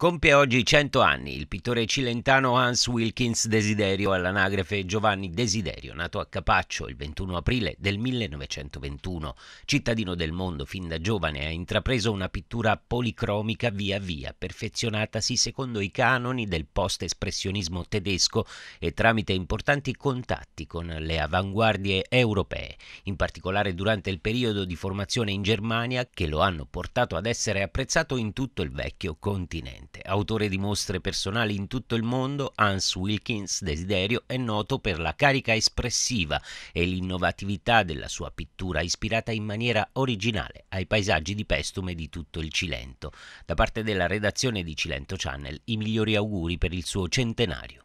Compie oggi 100 anni il pittore cilentano Hans Wilkins Desiderio all'anagrafe Giovanni Desiderio, nato a Capaccio il 21 aprile del 1921. Cittadino del mondo fin da giovane ha intrapreso una pittura policromica via via, perfezionatasi secondo i canoni del post-espressionismo tedesco e tramite importanti contatti con le avanguardie europee, in particolare durante il periodo di formazione in Germania che lo hanno portato ad essere apprezzato in tutto il vecchio continente eccellente. Autore di mostre personali in tutto il mondo, Hans Wilkins Desiderio è noto per la carica espressiva e l'innovatività della sua pittura, ispirata in maniera originale ai paesaggi di Pestume di tutto il Cilento. Da parte della redazione di Cilento Channel, i migliori auguri per il suo centenario.